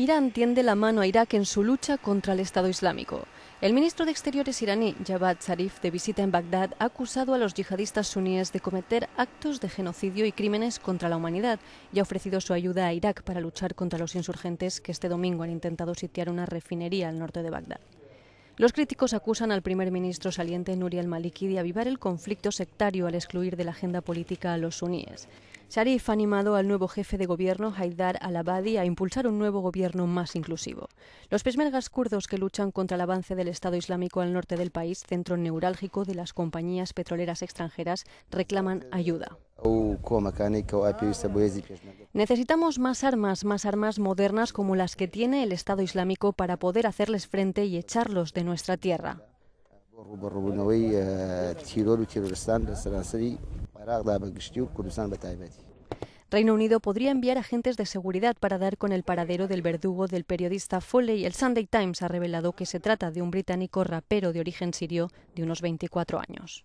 Irán tiende la mano a Irak en su lucha contra el Estado Islámico. El ministro de Exteriores iraní, Javad Zarif, de visita en Bagdad, ha acusado a los yihadistas suníes de cometer actos de genocidio y crímenes contra la humanidad y ha ofrecido su ayuda a Irak para luchar contra los insurgentes que este domingo han intentado sitiar una refinería al norte de Bagdad. Los críticos acusan al primer ministro saliente Nuri al-Maliki de avivar el conflicto sectario al excluir de la agenda política a los suníes. Sharif ha animado al nuevo jefe de gobierno, Haidar al-Abadi, a impulsar un nuevo gobierno más inclusivo. Los pesmergas kurdos que luchan contra el avance del Estado Islámico al norte del país, centro neurálgico de las compañías petroleras extranjeras, reclaman ayuda. Necesitamos más armas, más armas modernas como las que tiene el Estado Islámico para poder hacerles frente y echarlos de nuestra tierra. Reino Unido podría enviar agentes de seguridad para dar con el paradero del verdugo del periodista Foley. El Sunday Times ha revelado que se trata de un británico rapero de origen sirio de unos 24 años.